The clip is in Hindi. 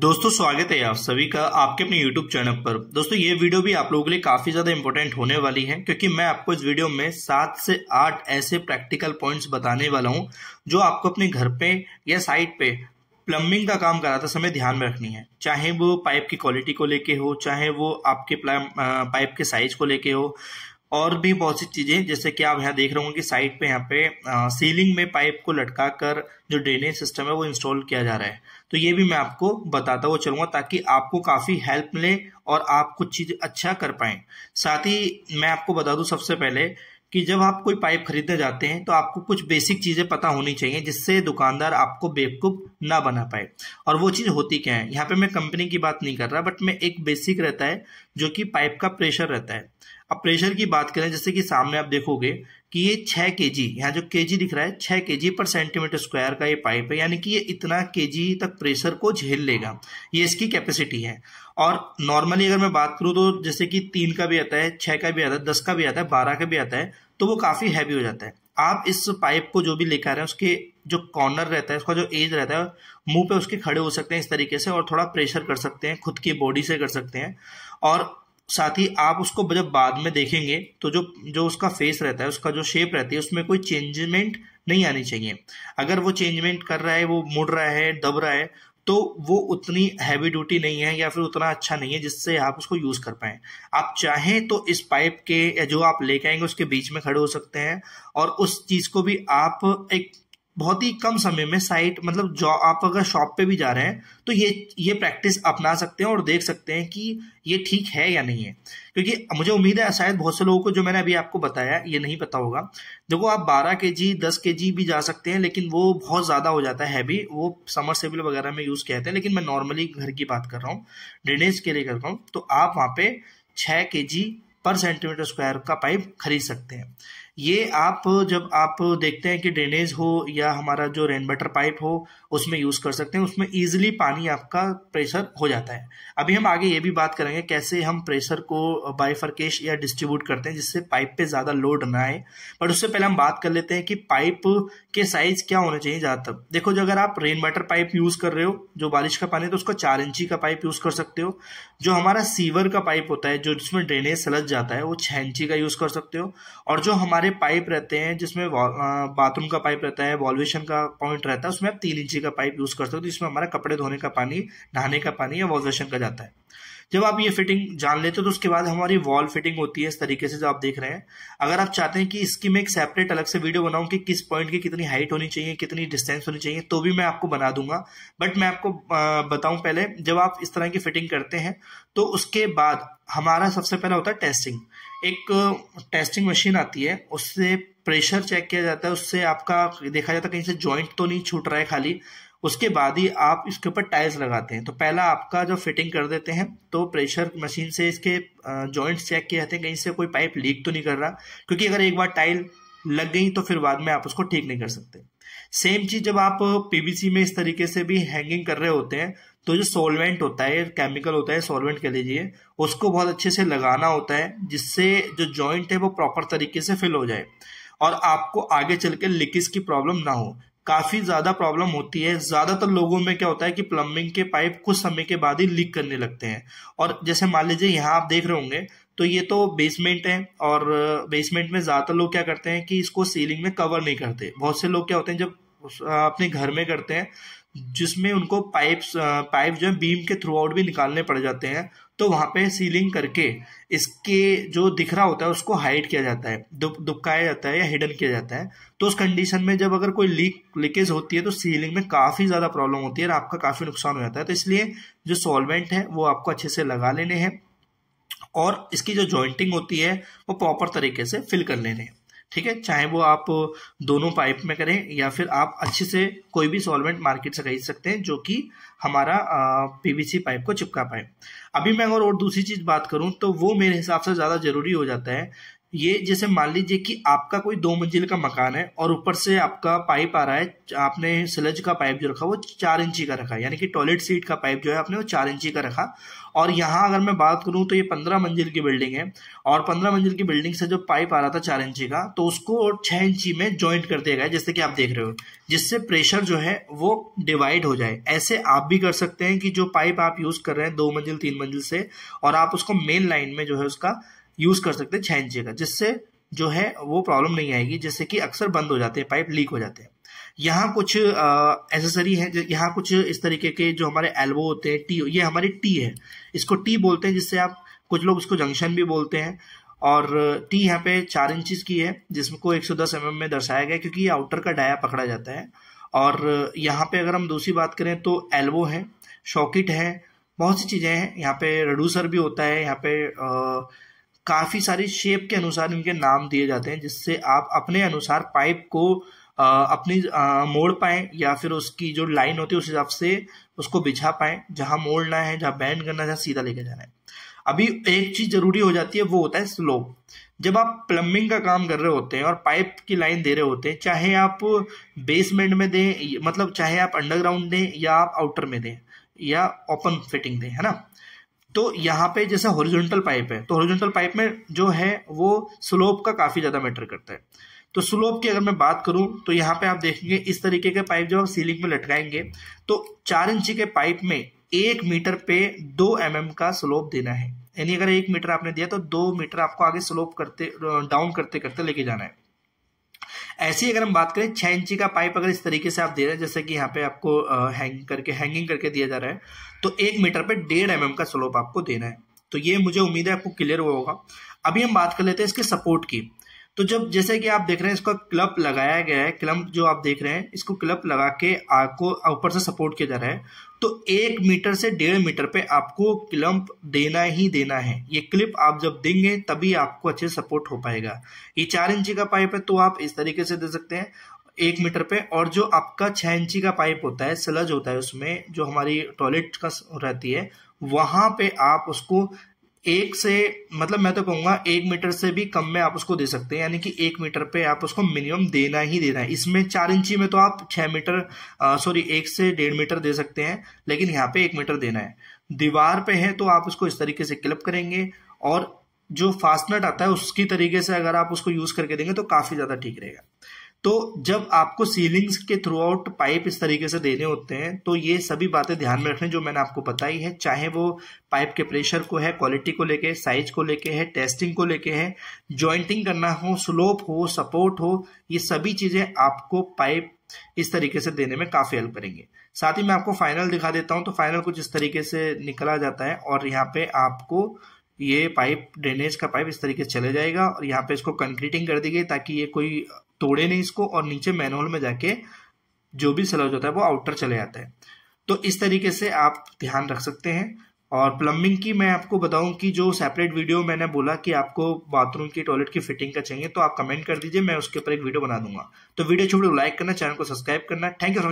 दोस्तों स्वागत है आप सभी का आपके अपने YouTube चैनल पर दोस्तों ये वीडियो भी आप लोगों के लिए काफी ज्यादा इंपॉर्टेंट होने वाली है क्योंकि मैं आपको इस वीडियो में सात से आठ ऐसे प्रैक्टिकल पॉइंट्स बताने वाला हूं जो आपको अपने घर पे या साइट पे प्लम्बिंग का काम कराते समय ध्यान में रखनी है चाहे वो पाइप की क्वालिटी को लेके हो चाहे वो आपके पाइप के साइज को लेके हो और भी बहुत सी चीज़ें जैसे कि आप यहाँ देख रहे होंगे साइड पे यहाँ पे सीलिंग में पाइप को लटका कर जो ड्रेनेज सिस्टम है वो इंस्टॉल किया जा रहा है तो ये भी मैं आपको बताता हुआ चलूंगा ताकि आपको काफ़ी हेल्प मिले और आप कुछ चीज़ अच्छा कर पाए साथ ही मैं आपको बता दू सबसे पहले कि जब आप कोई पाइप खरीदने जाते हैं तो आपको कुछ बेसिक चीज़ें पता होनी चाहिए जिससे दुकानदार आपको बेवकूफ़ ना बना पाए और वो चीज़ होती क्या है यहाँ पे मैं कंपनी की बात नहीं कर रहा बट मैं एक बेसिक रहता है जो कि पाइप का प्रेशर रहता है अब प्रेशर की बात करें जैसे कि सामने आप देखोगे कि ये छह के जी यहाँ जो के जी दिख रहा है छह के जी पर सेंटीमीटर स्क्वायर का ये पाइप है यानी कि ये इतना के जी तक प्रेशर को झेल लेगा ये इसकी कैपेसिटी है और नॉर्मली अगर मैं बात करूँ तो जैसे कि तीन का भी आता है छह का भी आता है दस का भी आता है बारह का भी आता है तो वो काफ़ी हैवी हो जाता है आप इस पाइप को जो भी लेकर आ रहे हैं उसके जो कॉर्नर रहता है उसका जो एज रहता है मुंह पे उसके खड़े हो सकते हैं इस तरीके से और थोड़ा प्रेशर कर सकते हैं खुद की बॉडी से कर सकते हैं और साथ ही आप उसको जब बाद में देखेंगे तो जो जो उसका फेस रहता है उसका जो शेप रहती है उसमें कोई चेंजमेंट नहीं आनी चाहिए अगर वो चेंजमेंट कर रहा है वो मुड़ रहा है दब रहा है तो वो उतनी हैवी ड्यूटी नहीं है या फिर उतना अच्छा नहीं है जिससे आप उसको यूज़ कर पाए आप चाहें तो इस पाइप के जो आप लेके आएंगे उसके बीच में खड़े हो सकते हैं और उस चीज़ को भी आप एक बहुत ही कम समय में साइट मतलब जो आप अगर शॉप पे भी जा रहे हैं तो ये ये प्रैक्टिस अपना सकते हैं और देख सकते हैं कि ये ठीक है या नहीं है क्योंकि मुझे उम्मीद है शायद बहुत से लोगों को जो मैंने अभी आपको बताया ये नहीं पता होगा देखो आप 12 के जी दस के जी भी जा सकते हैं लेकिन वो बहुत ज़्यादा हो जाता है हैवी वो समर सेबल वगैरह में यूज़ किया हैं लेकिन मैं नॉर्मली घर की बात कर रहा हूँ ड्रेनेज के लिए कर रहा हूँ तो आप वहाँ पे छः के जी पर सेंटीमीटर स्क्वायर का पाइप खरीद सकते हैं ये आप जब आप देखते हैं कि ड्रेनेज हो या हमारा जो रेन वाटर पाइप हो उसमें यूज़ कर सकते हैं उसमें ईजिली पानी आपका प्रेशर हो जाता है अभी हम आगे ये भी बात करेंगे कैसे हम प्रेशर को बाइफरकेश या डिस्ट्रीब्यूट करते हैं जिससे पाइप पे ज़्यादा लोड ना आए बट उससे पहले हम बात कर लेते हैं कि पाइप के साइज़ क्या होने चाहिए ज़्यादातर देखो जो अगर आप रेन वाटर पाइप यूज़ कर रहे हो जो बारिश का पानी है तो उसका चार इंची का पाइप यूज़ कर सकते हो जो हमारा सीवर का पाइप होता है जो जिसमें ड्रेनेज सलज जाता है वो छह इंची का यूज़ कर सकते हो और जो हमारे सारे पाइप रहते हैं जिसमें बाथरूम का पाइप रहता है वॉल्वेशन का पॉइंट रहता है उसमें आप तीन इंची का पाइप यूज़ कर सकते हो जिसमें हमारा कपड़े धोने का पानी नहाने का पानी या वॉल्वेशन का जाता है जब आप ये फिटिंग जान लेते हो तो उसके बाद हमारी वॉल फिटिंग होती है इस तरीके से जो आप देख रहे हैं अगर आप चाहते हैं कि इसकी मैं एक सेपरेट अलग से वीडियो बनाऊं कि किस पॉइंट की कितनी हाइट होनी चाहिए कितनी डिस्टेंस होनी चाहिए तो भी मैं आपको बना दूंगा बट मैं आपको बताऊं पहले जब आप इस तरह की फिटिंग करते हैं तो उसके बाद हमारा सबसे पहला होता है टेस्टिंग एक टेस्टिंग मशीन आती है उससे प्रेशर चेक किया जाता है उससे आपका देखा जाता है कहीं से जॉइंट तो नहीं छूट रहा है खाली उसके बाद ही आप इसके ऊपर टाइल्स लगाते हैं तो पहला आपका जो फिटिंग कर देते हैं तो प्रेशर मशीन से इसके जॉइंट्स चेक किए जाते हैं कहीं से कोई पाइप लीक तो नहीं कर रहा क्योंकि अगर एक बार टाइल लग गई तो फिर बाद में आप उसको ठीक नहीं कर सकते सेम चीज जब आप पीवीसी में इस तरीके से भी हैंगिंग कर रहे होते हैं तो जो सॉल्वेंट होता है केमिकल होता है सॉल्वेंट कह लीजिए उसको बहुत अच्छे से लगाना होता है जिससे जो जॉइंट है वो प्रॉपर तरीके से फिल हो जाए और आपको आगे चल के लीकेज की प्रॉब्लम ना हो काफ़ी ज़्यादा प्रॉब्लम होती है ज़्यादातर लोगों में क्या होता है कि प्लम्बिंग के पाइप कुछ समय के बाद ही लीक करने लगते हैं और जैसे मान लीजिए यहाँ आप देख रहे होंगे तो ये तो बेसमेंट है और बेसमेंट में ज़्यादातर लोग क्या करते हैं कि इसको सीलिंग में कवर नहीं करते बहुत से लोग क्या होते हैं जब अपने घर में करते हैं जिसमें उनको पाइप्स पाइप जो है बीम के थ्रू आउट भी निकालने पड़ जाते हैं तो वहाँ पे सीलिंग करके इसके जो दिख रहा होता है उसको हाइड किया जाता है दुप दुपकाया जाता है या हिडन किया जाता है तो उस कंडीशन में जब अगर कोई लीक लीकेज होती है तो सीलिंग में काफ़ी ज़्यादा प्रॉब्लम होती है और आपका काफ़ी नुकसान हो जाता है तो इसलिए जो सॉल्वेंट है वो आपको अच्छे से लगा लेने हैं और इसकी जो जॉइंटिंग होती है वो प्रॉपर तरीके से फिल कर लेने हैं ठीक है चाहे वो आप दोनों पाइप में करें या फिर आप अच्छे से कोई भी सॉल्वेंट मार्केट से खरीद सकते हैं जो कि हमारा पीवीसी पाइप को चिपका पाए अभी मैं अगर और दूसरी चीज़ बात करूं तो वो मेरे हिसाब से ज़्यादा ज़रूरी हो जाता है ये जैसे मान लीजिए कि आपका कोई दो मंजिल का मकान है और ऊपर से आपका पाइप आ रहा है आपने स्लज का पाइप जो रखा वो चार इंची का रखा यानी कि टॉयलेट सीट का पाइप जो है आपने वो चार इंची का रखा और यहाँ अगर मैं बात करूँ तो ये पंद्रह मंजिल की बिल्डिंग है और पंद्रह मंजिल की बिल्डिंग से जो पाइप आ रहा था चार इंची का तो उसको छः इंची में ज्वाइंट कर दिया गया जैसे कि आप देख रहे हो जिससे प्रेशर जो है वो डिवाइड हो जाए ऐसे आप भी कर सकते हैं कि जो पाइप आप यूज़ कर रहे हैं दो मंजिल तीन मंजिल से और आप उसको मेन लाइन में जो है उसका यूज कर सकते हैं छानचे का जिससे जो है वो प्रॉब्लम नहीं आएगी जिससे कि अक्सर बंद हो जाते हैं पाइप लीक हो जाते हैं यहाँ कुछ एसेसरी है यहाँ कुछ इस तरीके के जो हमारे एल्बो होते हैं टी ये हमारी टी है इसको टी बोलते हैं जिससे आप कुछ लोग उसको जंक्शन भी बोलते हैं और टी यहाँ पे चार इंचज की है जिसको एक सौ mm में दर्शाया गया क्योंकि ये आउटर का डाया पकड़ा जाता है और यहाँ पे अगर हम दूसरी बात करें तो एल्बो है शॉकेट है बहुत सी चीज़ें हैं यहाँ पे रडूसर भी होता है यहाँ पे आ, काफ़ी सारी शेप के अनुसार इनके नाम दिए जाते हैं जिससे आप अपने अनुसार पाइप को अपनी मोड़ पाएँ या फिर उसकी जो लाइन होती है उस हिसाब से उसको बिछा पाएँ जहाँ मोड़ना है जहाँ बैंड करना है जहाँ सीधा लेके जाना है अभी एक चीज़ ज़रूरी हो जाती है वो होता है स्लोप जब आप प्लम्बिंग का काम कर रहे होते हैं और पाइप की लाइन दे रहे होते हैं चाहे आप बेसमेंट में दें मतलब चाहे आप अंडरग्राउंड दें या आप आउटर में दें या ओपन फिटिंग दें है ना तो यहाँ पे जैसे हॉरिजॉन्टल पाइप है तो हॉरिजॉन्टल पाइप में जो है वो स्लोप का काफ़ी ज़्यादा मैटर करता है तो स्लोप की अगर मैं बात करूं तो यहाँ पे आप देखेंगे इस तरीके के पाइप जब आप सीलिंग में लटकाएंगे तो चार इंची के पाइप में एक मीटर पे दो एम mm का स्लोप देना है यानी अगर एक मीटर आपने दिया तो दो मीटर आपको आगे स्लोप करते डाउन करते करते लेके जाना है ऐसी अगर हम बात करें छः इंची का पाइप अगर इस तरीके से आप दे रहे हैं जैसे कि यहाँ पे आपको हैंग करके हैंगिंग करके दिया जा रहा है तो एक मीटर पे डेढ़ एम का स्लोप आपको देना है तो ये मुझे उम्मीद है आपको क्लियर हुआ होगा अभी हम बात कर लेते हैं इसके सपोर्ट की तो जब जैसे कि आप देख रहे हैं इसको क्लब लगाया गया है क्लम्प जो आप देख रहे हैं इसको क्लब लगा के आपको ऊपर से सपोर्ट किया जा रहा है तो एक मीटर से डेढ़ मीटर पे आपको क्लम्प देना ही देना है ये क्लिप आप जब देंगे तभी आपको अच्छे सपोर्ट हो पाएगा ये चार इंची का पाइप है तो आप इस तरीके से दे सकते हैं एक मीटर पे और जो आपका छः इंची का पाइप होता है सलज होता है उसमें जो हमारी टॉयलेट का रहती है वहां पे आप उसको एक से मतलब मैं तो कहूंगा एक मीटर से भी कम में आप उसको दे सकते हैं यानी कि एक मीटर पे आप उसको मिनिमम देना ही देना है इसमें चार इंची में तो आप छह मीटर सॉरी एक से डेढ़ मीटर दे सकते हैं लेकिन यहाँ पे एक मीटर देना है दीवार पे है तो आप उसको इस तरीके से क्लिप करेंगे और जो फास्टनट आता है उसकी तरीके से अगर आप उसको यूज़ करके देंगे तो काफ़ी ज़्यादा ठीक रहेगा तो जब आपको सीलिंग्स के थ्रू आउट पाइप इस तरीके से देने होते हैं तो ये सभी बातें ध्यान में रखने जो मैंने आपको बताई है चाहे वो पाइप के प्रेशर को है क्वालिटी को लेके साइज को लेके है टेस्टिंग को लेके है जॉइंटिंग करना हो स्लोप हो सपोर्ट हो ये सभी चीज़ें आपको पाइप इस तरीके से देने में काफ़ी हेल्प करेंगे साथ ही मैं आपको फाइनल दिखा देता हूं तो फाइनल कुछ इस तरीके से निकला जाता है और यहाँ पे आपको ये पाइप ड्रेनेज का पाइप इस तरीके से चले जाएगा और यहाँ पे इसको कंक्रीटिंग कर दी गई ताकि ये कोई तोड़े नहीं इसको और नीचे मैनहोल में जाके जो भी सलज होता है वो आउटर चले जाता है तो इस तरीके से आप ध्यान रख सकते हैं और प्लम्बिंग की मैं आपको बताऊं कि जो सेपरेट वीडियो मैंने बोला कि आपको बाथरूम की टॉयलेट की फिटिंग का चाहिए तो आप कमेंट कर दीजिए मैं उसके ऊपर एक वीडियो बना दूंगा तो वीडियो छोड़ो लाइक करना चैनल को सब्सक्राइब करना थैंक यू